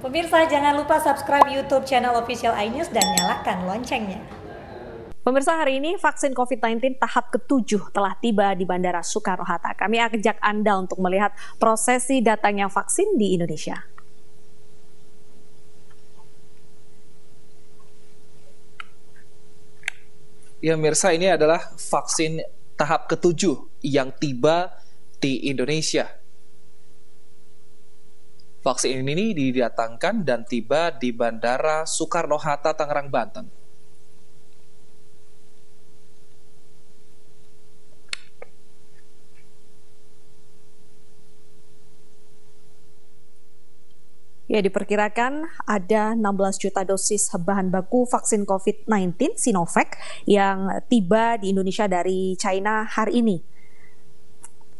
Pemirsa jangan lupa subscribe YouTube channel official iNews dan nyalakan loncengnya. Pemirsa hari ini vaksin COVID-19 tahap ketujuh telah tiba di Bandara Soekarno-Hatta. Kami ajak Anda untuk melihat prosesi datangnya vaksin di Indonesia. Ya Mirsa ini adalah vaksin tahap ketujuh yang tiba di Indonesia. Vaksin ini didatangkan dan tiba di Bandara Soekarno-Hatta, Tangerang, Banten. Ya, diperkirakan ada 16 juta dosis bahan baku vaksin COVID-19 Sinovac yang tiba di Indonesia dari China hari ini.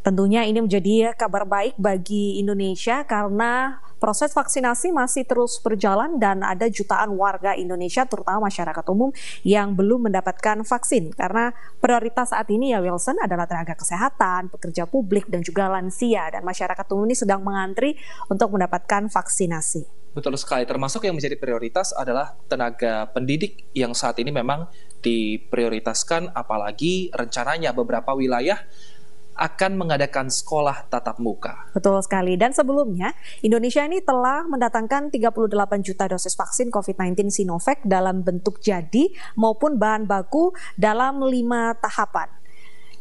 Tentunya ini menjadi kabar baik bagi Indonesia karena proses vaksinasi masih terus berjalan dan ada jutaan warga Indonesia terutama masyarakat umum yang belum mendapatkan vaksin karena prioritas saat ini ya Wilson adalah tenaga kesehatan, pekerja publik dan juga lansia dan masyarakat umum ini sedang mengantri untuk mendapatkan vaksinasi. Betul sekali, termasuk yang menjadi prioritas adalah tenaga pendidik yang saat ini memang diprioritaskan apalagi rencananya beberapa wilayah akan mengadakan sekolah tatap muka. Betul sekali. Dan sebelumnya, Indonesia ini telah mendatangkan 38 juta dosis vaksin COVID-19 Sinovac dalam bentuk jadi maupun bahan baku dalam lima tahapan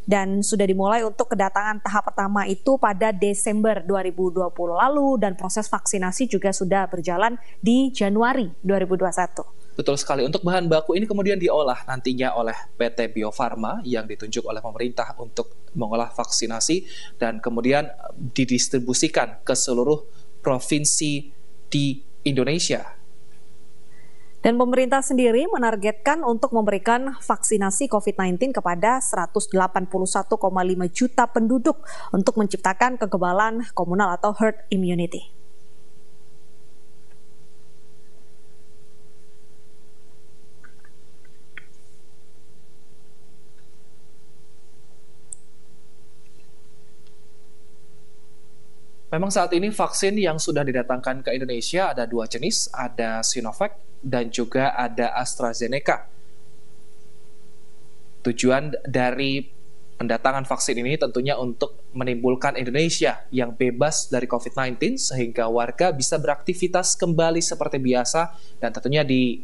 dan sudah dimulai untuk kedatangan tahap pertama itu pada Desember 2020 lalu dan proses vaksinasi juga sudah berjalan di Januari 2021. Betul sekali. Untuk bahan baku ini kemudian diolah nantinya oleh PT Bio Farma yang ditunjuk oleh pemerintah untuk mengolah vaksinasi dan kemudian eh, didistribusikan ke seluruh provinsi di Indonesia. Dan pemerintah sendiri menargetkan untuk memberikan vaksinasi COVID-19 kepada 181,5 juta penduduk untuk menciptakan kekebalan komunal atau herd immunity. Memang saat ini vaksin yang sudah didatangkan ke Indonesia ada dua jenis, ada Sinovac dan juga ada AstraZeneca. Tujuan dari pendatangan vaksin ini tentunya untuk menimbulkan Indonesia yang bebas dari COVID-19 sehingga warga bisa beraktivitas kembali seperti biasa dan tentunya di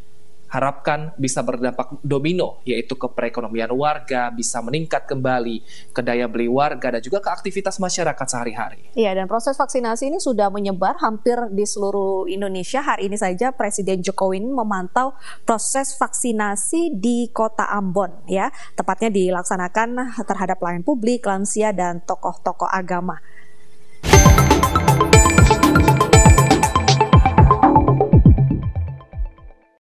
harapkan bisa berdampak domino yaitu ke perekonomian warga bisa meningkat kembali ke daya beli warga dan juga ke aktivitas masyarakat sehari-hari. Iya dan proses vaksinasi ini sudah menyebar hampir di seluruh Indonesia. Hari ini saja Presiden Jokowi memantau proses vaksinasi di Kota Ambon ya, tepatnya dilaksanakan terhadap pelayan publik, lansia dan tokoh-tokoh agama.